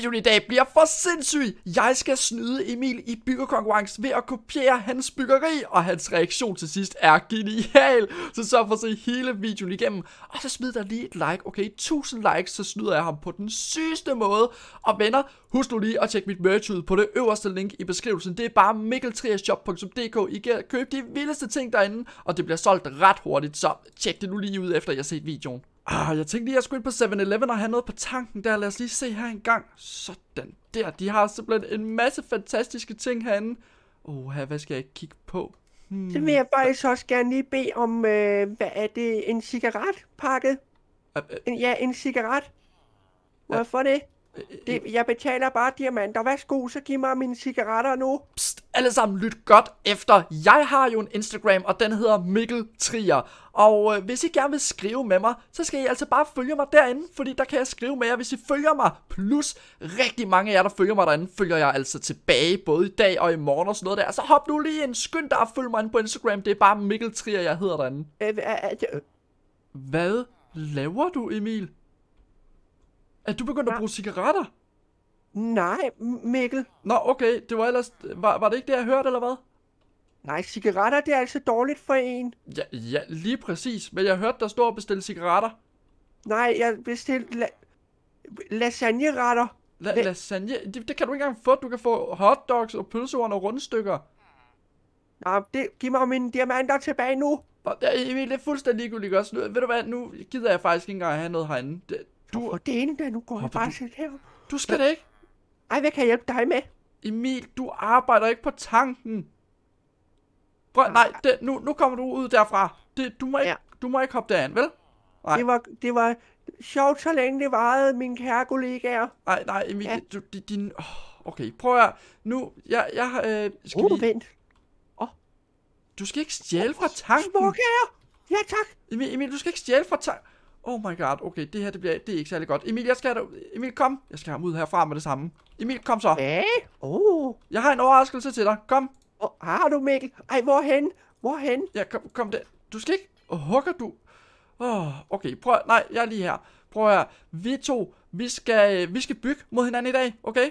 Videoen i dag bliver for sindssyg. Jeg skal snyde Emil i byggekonkurrence ved at kopiere hans byggeri, og hans reaktion til sidst er genial. Så så for at se hele videoen igennem, og så smid der lige et like. Okay, 1000 likes, så snyder jeg ham på den sygeste måde. Og venner, husk nu lige at tjekke mit merch ud på det øverste link i beskrivelsen. Det er bare mikkeltriashop.dk. I kan købe de vildeste ting derinde, og det bliver solgt ret hurtigt, så tjek det nu lige ud efter, jeg har set videoen. Ah, jeg tænkte lige, jeg skulle ind på 7-Eleven og have noget på tanken der. Lad os lige se her en gang. Sådan der. De har simpelthen en masse fantastiske ting herinde. Åh, hvad skal jeg kigge på? Hmm. Så vil jeg faktisk også gerne lige bede om, øh, hvad er det, en cigaretpakke? pakket? ja, en cigaret. Hvorfor det? det? Jeg betaler bare diamanter. Værsgo, så giv mig mine cigaretter nu. Psst, alle sammen lyt godt efter. Jeg har jo en Instagram, og den hedder Mikkel Trier. Og øh, hvis I gerne vil skrive med mig, så skal I altså bare følge mig derinde, fordi der kan jeg skrive med jer, hvis I følger mig. Plus rigtig mange af jer, der følger mig derinde, følger jeg altså tilbage, både i dag og i morgen og sådan noget der. Så hop nu lige en skynd dig og følg mig ind på Instagram. Det er bare Mikkel Trier, jeg hedder derinde. Øh, hvad laver du, Emil? Er du begyndt at bruge cigaretter? Nej, Mikkel. Nå, okay. Det var ellers... Var, var det ikke det, jeg hørte, eller hvad? Nej, cigaretter, det er altså dårligt for en. Ja, ja lige præcis. Men jeg hørte der står at bestille cigaretter. Nej, jeg bestilte la lasagneretter. La la lasagne? Det, det kan du ikke engang få. Du kan få hotdogs og pølser og rundstykker. Nej, det, giv mig mine diamanter tilbage nu. Nå, det, er, det er fuldstændig ligegyldigt også. Nu, ved du hvad, nu gider jeg faktisk ikke engang have noget herinde. Det, du... For det ene, der nu går Hvorfor jeg bare du... til det Du skal da ikke. Ej, hvad kan jeg hjælpe dig med? Emil, du arbejder ikke på tanken. Prøv, ah. nej, det, nu, nu kommer du ud derfra. Det, du, må ikke, ja. du må ikke hoppe derhen, vel? Nej. Det var, det var sjovt, så længe det varede, mine kære kollegaer. Nej, nej, Emil, ja. du, din... din oh, okay, prøv at Nu, jeg, jeg øh, skal uh, lige... vent. Oh. Du skal ikke stjæle fra tanken. Smukke Ja, tak. Emil, Emil, du skal ikke stjæle fra tanken. Oh my god, okay, det her det bliver, det er ikke særlig godt. Emil, jeg skal have Emil, kom. Jeg skal have ham ud herfra med det samme. Emil, kom så. Hvad? Oh. Jeg har en overraskelse til dig. Kom. Oh, har du, Mikkel? Ej, hvorhen? Hvorhen? Ja, kom, kom der. Du skal ikke... Oh, hugger du? Oh, okay, prøv Nej, jeg er lige her. Prøv at Vi to, vi skal, øh, vi skal bygge mod hinanden i dag, okay?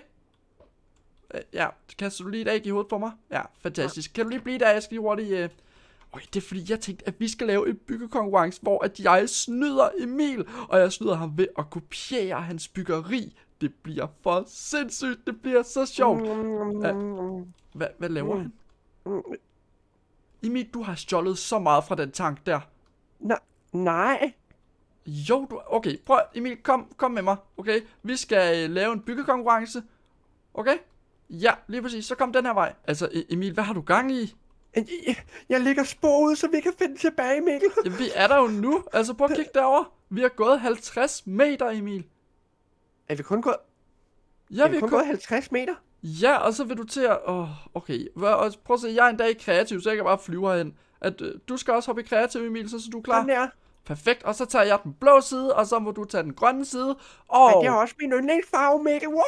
Øh, ja, kan du lige et æg i hovedet på mig? Ja, fantastisk. Kan du lige blive der? Jeg skal lige hurtigt... Uh Okay, det er fordi, jeg tænkte, at vi skal lave en byggekonkurrence, hvor at jeg snyder Emil, og jeg snyder ham ved at kopiere hans byggeri. Det bliver for sindssygt, det bliver så sjovt. Hvad, hvad laver han? Emil, du har stjålet så meget fra den tank der. Nej, nej. Jo, du... Okay, prøv, Emil, kom, kom med mig, okay? Vi skal øh, lave en byggekonkurrence, okay? Ja, lige præcis, så kom den her vej. Altså, e-, Emil, hvad har du gang i? Jeg, jeg ligger sporet, så vi kan finde tilbage, Mikkel. Ja, vi er der jo nu. Altså, prøv at kigge derover. Vi har gået 50 meter, Emil. Er vi kun gået... Ja, er vi, vi kun, kun gået 50 meter? Ja, og så vil du til at... Oh, okay, og prøv at se, jeg er en dag kreativ, så jeg kan bare flyve herind. At, øh, du skal også hoppe i kreativ, Emil, så, så du er klar. Kom er. Perfekt, og så tager jeg den blå side, og så må du tage den grønne side, og... Men det er også min yndlingsfarve, Mikkel. Wow.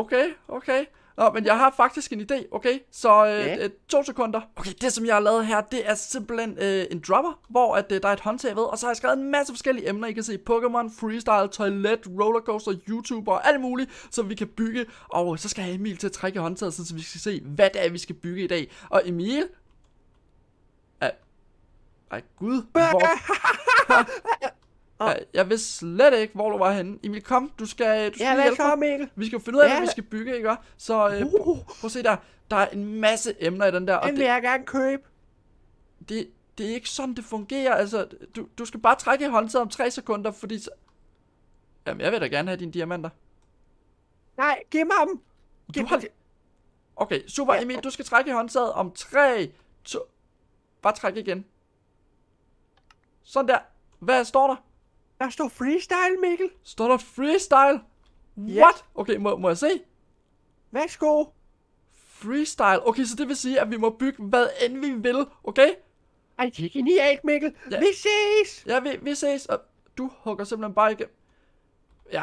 Okay, okay. Nå, men jeg har faktisk en idé, okay? Så øh, yeah. øh, to sekunder. Okay, det som jeg har lavet her, det er simpelthen øh, en dropper, hvor at, øh, der er et håndtag ved, og så har jeg skrevet en masse forskellige emner. I kan se Pokémon, freestyle, toilet, rollercoaster, YouTuber og alt muligt, som vi kan bygge. Og så skal jeg Emil til at trække håndtaget, så vi skal se, hvad det er, vi skal bygge i dag. Og Emil... Ej gud, hvor... Og... Jeg, jeg ved slet ikke, hvor du var henne. Emil, kom, du skal, du skal ja, hjælpe mig. Mikkel. Vi skal finde ud af, ja. hvad vi skal bygge, ikke? Så øh, uh. prøv, prøv at se der. Der er en masse emner i den der. Og den vil det, jeg gerne købe. Det, det er ikke sådan, det fungerer. Altså, du, du skal bare trække i håndtaget om 3 sekunder, fordi... Så... Jamen, jeg vil da gerne have dine diamanter. Nej, giv mig dem. Giv du har... Okay, super, ja. Emil, du skal trække i håndtaget om 3, To... Bare træk igen. Sådan der. Hvad står der? Der står freestyle, Mikkel. Står der freestyle? Yes. What? Okay, må, må jeg se? Værsgo. Freestyle. Okay, så det vil sige, at vi må bygge, hvad end vi vil, okay? Ej, det er genialt, Mikkel. Ja. Vi ses. Ja, vi, vi ses. Og du hugger simpelthen bare igennem. Ja,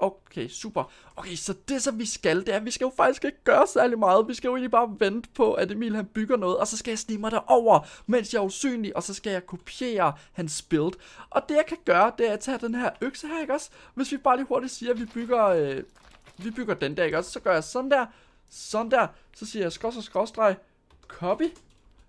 Okay, super. Okay, så det så vi skal, det er, at vi skal jo faktisk ikke gøre særlig meget. Vi skal jo egentlig bare vente på, at Emil han bygger noget, og så skal jeg snige mig derover, mens jeg er usynlig, og så skal jeg kopiere hans build. Og det jeg kan gøre, det er at tage den her økse her, ikke også? Hvis vi bare lige hurtigt siger, at vi bygger, øh, vi bygger den der, ikke også? Så gør jeg sådan der, sådan der, så siger jeg skrås og skråstreg, copy,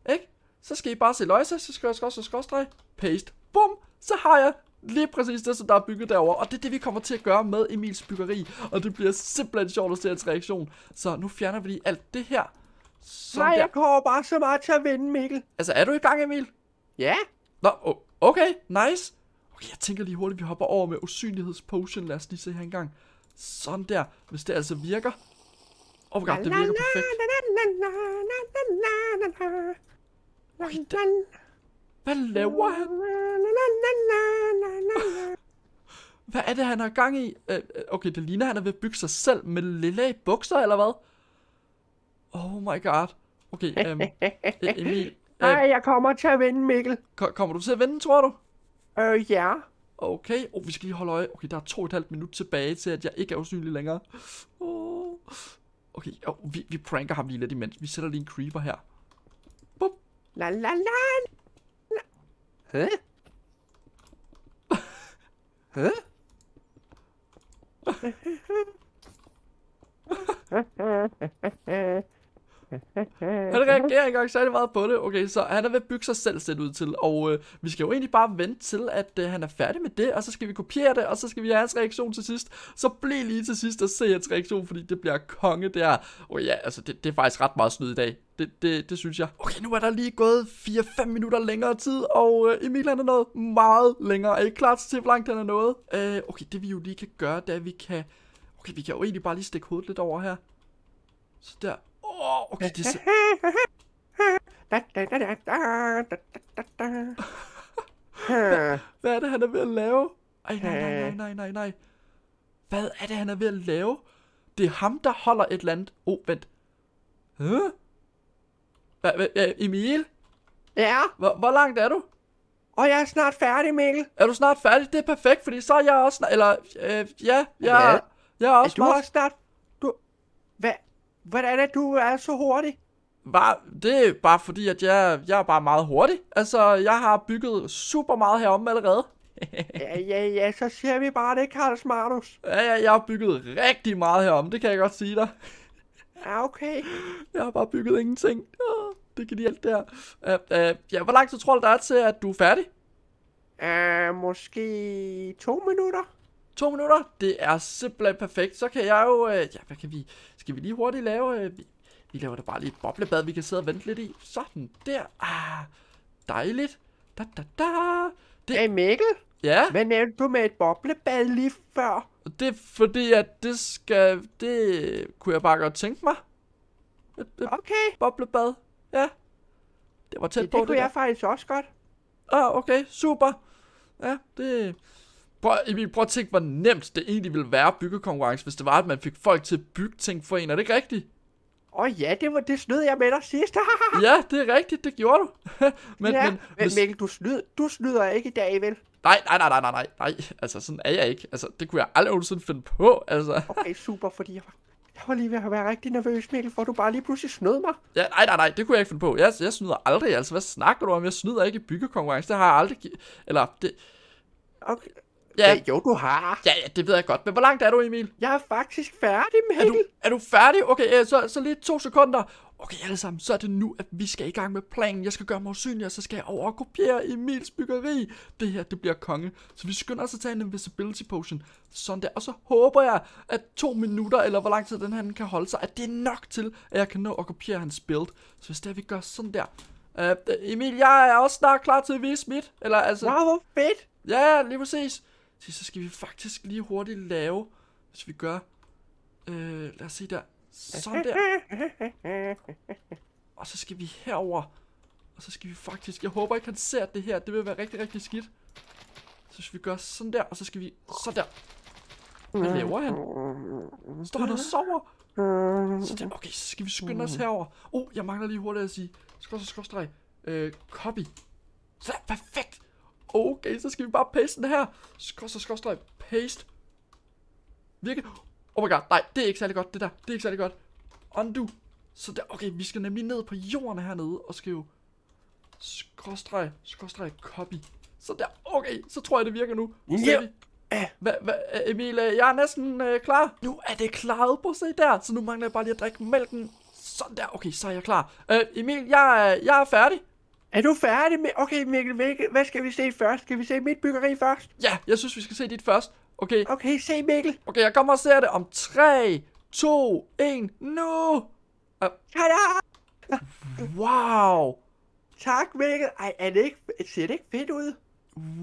ikke? Så skal I bare se løjse, så skal jeg skrås og skråstreg, paste, bum, så har jeg Lige præcis det, som der er bygget derover, Og det er det, vi kommer til at gøre med Emils byggeri. Og det bliver simpelthen sjovt at se hans reaktion. Så nu fjerner vi lige alt det her. Så Nej, der. jeg kommer bare så meget til at vinde, Mikkel. Altså, er du i gang, Emil? Ja. Nå, okay, nice. Okay, jeg tænker lige hurtigt, vi hopper over med usynlighedspotion. Lad os lige se her engang. Sådan der, hvis det altså virker. Oh my god, det virker perfekt. Okay, der. Hvad laver han? la, la, la, Hvad er det, han har gang i? Øh, øh, okay, det ligner, han er ved at bygge sig selv med lille bukser, eller hvad? Oh my god. Okay, um, Emil. Nej, øh, jeg kommer til at vinde, Mikkel. kommer du til at vinde, tror du? Øh, ja. Okay, oh, vi skal lige holde øje. Okay, der er to og et halvt minut tilbage til, at jeg ikke er usynlig længere. Oh. Okay, oh, vi, vi pranker ham lige lidt imens. Vi sætter lige en creeper her. Bup. La la la. la. Huh? Huh? han reagerer ikke engang særlig meget på det. Okay, så han er ved at bygge sig selv selv ud til. Og øh, vi skal jo egentlig bare vente til, at øh, han er færdig med det. Og så skal vi kopiere det, og så skal vi have hans reaktion til sidst. Så bliv lige til sidst og se hans reaktion, fordi det bliver konge der. Og ja, altså det, det er faktisk ret meget snyd i dag. Det, det, det synes jeg. Okay, nu er der lige gået 4-5 minutter længere tid, og øh, Emil han er nået meget længere. Er I klar til, hvor langt han er nået? Øh, okay, det vi jo lige kan gøre, det er, at vi kan... Okay, vi kan jo egentlig bare lige stikke hovedet lidt over her. Så der. Åh, okay, det er så... hvad, hvad er det, han er ved at lave? Ej, nej, nej, nej, nej, nej, Hvad er det, han er ved at lave? Det er ham, der holder et eller andet. Åh, oh, vent. Hæ? Hva, Emil? Ja? Hvor, hvor langt er du? Og jeg er snart færdig, Mikkel. Er du snart færdig? Det er perfekt, fordi så er jeg også snart... Eller, øh, ja, jeg, ja. jeg er også er du også snart... Du... Hvad? Hvordan er du er så hurtig? Bare, det er bare fordi, at jeg, jeg er bare meget hurtig. Altså, jeg har bygget super meget herom allerede. ja, ja, ja, så ser vi bare det, Karls Magnus. Ja, ja, jeg har bygget rigtig meget herom, det kan jeg godt sige dig. ja, okay. Jeg har bare bygget ingenting. det kan de alt der. Uh, uh, ja, hvor lang tid tror du, der er til, at du er færdig? Uh, måske to minutter. To minutter, det er simpelthen perfekt. Så kan jeg jo, øh, ja, hvad kan vi, skal vi lige hurtigt lave, øh, vi, vi laver da bare lige et boblebad, vi kan sidde og vente lidt i. Sådan, der. Ah, dejligt. Da, da, da. Det... Hey Mikkel? Ja? Hvad nævnte du med et boblebad lige før? Det er fordi, at det skal, det kunne jeg bare godt tænke mig. Et, et okay. Boblebad, ja. Det var tæt det, på det. Det kunne der. jeg faktisk også godt. Ah, okay, super. Ja, det... Prøv, Emil, prøv at tænke, hvor nemt det egentlig ville være byggekonkurrence, hvis det var, at man fik folk til at bygge ting for en. Er det ikke rigtigt? Åh oh, ja, det, var, det snød jeg med dig sidst. ja, det er rigtigt, det gjorde du. men, ja, men, men hvis... Mikkel, du, snyd, du snyder ikke i dag, vel? Nej, nej, nej, nej, nej, nej, nej, altså sådan er jeg ikke. Altså, det kunne jeg aldrig nogensinde finde på, altså. okay, super, fordi jeg var, jeg var lige ved at være rigtig nervøs, Mikkel, for du bare lige pludselig snød mig. Ja, nej, nej, nej, det kunne jeg ikke finde på. Jeg, jeg snyder aldrig, altså, hvad snakker du om? Jeg snyder ikke i byggekonkurrence, det har jeg aldrig... Eller, det... Okay, Ja. ja. Jo, du har. Ja, ja, det ved jeg godt. Men hvor langt er du, Emil? Jeg er faktisk færdig, med. Er du, er du færdig? Okay, så, så lige to sekunder. Okay, alle sammen, så er det nu, at vi skal i gang med planen. Jeg skal gøre mig usynlig, og så skal jeg over og kopiere Emils byggeri. Det her, det bliver konge. Så vi skynder os at tage en invisibility potion. Sådan der. Og så håber jeg, at to minutter, eller hvor lang tid den her kan holde sig, at det er nok til, at jeg kan nå at kopiere hans build. Så hvis det er, vi gør sådan der. Uh, Emil, jeg er også snart klar til at vise mit. Eller altså... Wow, hvor fedt! Ja, lige præcis. Se, så skal vi faktisk lige hurtigt lave, hvis vi gør, øh, lad os se der, sådan der. Og så skal vi herover. Og så skal vi faktisk, jeg håber ikke han ser det her, det vil være rigtig, rigtig skidt. Så skal vi gøre sådan der, og så skal vi, sådan der. Hvad laver han? Står han og sover? Sådan, okay, så skal vi skynde os herover. Oh, jeg mangler lige hurtigt at sige, skrås og skråstreg, øh, copy. Så perfekt! Okay, så skal vi bare paste den her. Skorstræk, skorstræk, paste. Virke. Oh my god, nej, det er ikke særlig godt, det der. Det er ikke særlig godt. Undo. Så der, okay, vi skal nemlig ned på jorden hernede og skrive skråstreg, skråstreg, copy. Så der, okay, så tror jeg, det virker nu. Ja. Hvad, hvad, Emil, øh, jeg er næsten øh, klar. Nu er det klaret, på se der. Så nu mangler jeg bare lige at drikke mælken. Sådan der, okay, så er jeg klar. Øh, Emil, jeg, jeg er færdig. Er du færdig med... Okay, Mikkel, Mikkel, hvad skal vi se først? Skal vi se mit byggeri først? Ja, jeg synes, vi skal se dit først. Okay. Okay, se Mikkel. Okay, jeg kommer og ser det om 3, 2, 1, nu! Uh. Tada! Wow! Tak, Mikkel. Ej, er det ikke, ser det ikke fedt ud?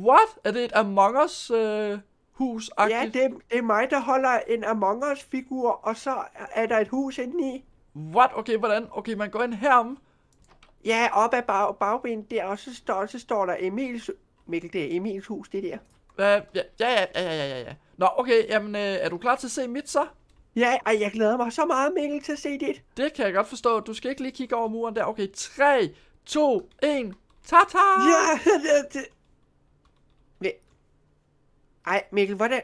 What? Er det et Among Us øh, hus -agtigt? Ja, det, det er mig, der holder en Among Us figur, og så er der et hus indeni. What? Okay, hvordan? Okay, man går ind herom. Ja, op ad bag, bagbenet der, og så står, så står der Emils... Mikkel, det er Emils hus, det der. Ja, ja, ja, ja, ja, ja, ja. Nå, okay, jamen, øh, er du klar til at se mit så? Ja, og jeg glæder mig så meget, Mikkel, til at se dit. Det kan jeg godt forstå. Du skal ikke lige kigge over muren der. Okay, 3, 2, 1, Ta-ta! Ja, det, det. Ej, Mikkel, hvordan...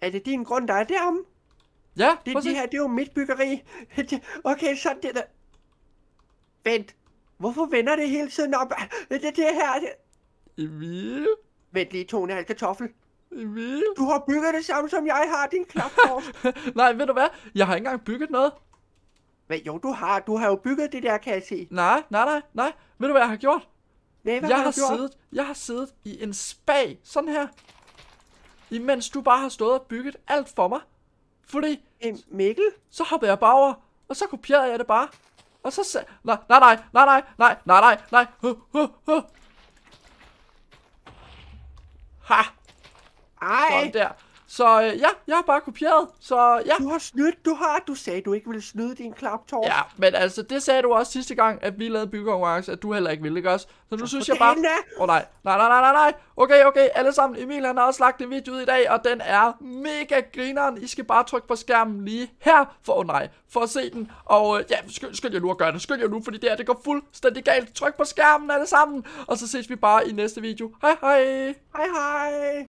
Er det din grund, der er deromme? Ja, Det, det her, det er jo mit byggeri. Okay, sådan det der. Vent, hvorfor vender det hele tiden op? Det, er det her, det... Emil? Vent lige, Tone halv kartoffel. Emil? Du har bygget det samme, som jeg har, din klapkors. Nej, ved du hvad? Jeg har ikke engang bygget noget. Hvad, jo, du har. Du har jo bygget det der, kan jeg se. Nej, nej, nej, nej. Ved du, hvad jeg har gjort? Hvad, hvad jeg har, har gjort? siddet, jeg har siddet i en spag, sådan her. Imens du bare har stået og bygget alt for mig. Fordi... En Mikkel? Så hoppede jeg bare over, og så kopierede jeg det bare. Og så sagde... Nej, nej, nej, nej, nej, nej, nej, nej, nej. Uh, uh, uh. Ha! Ej! Sådan der. Så øh, ja, jeg har bare kopieret. Så ja. Du har snydt, du har. Du sagde, du ikke ville snyde din klaptor. Ja, men altså, det sagde du også sidste gang, at vi lavede byggekonkurrence, at du heller ikke ville, ikke også? Så nu synes jeg bare... Åh oh, nej. nej, nej, nej, nej, nej. Okay, okay, alle sammen. Emil han har også lagt en video ud i dag, og den er mega grineren. I skal bare trykke på skærmen lige her, for oh, nej, for at se den. Og øh, ja, skynd, skynd jer nu at gøre det. Skynd jer nu, fordi det her, det går fuldstændig galt. Tryk på skærmen alle sammen. Og så ses vi bare i næste video. Hej hej. Hej hej.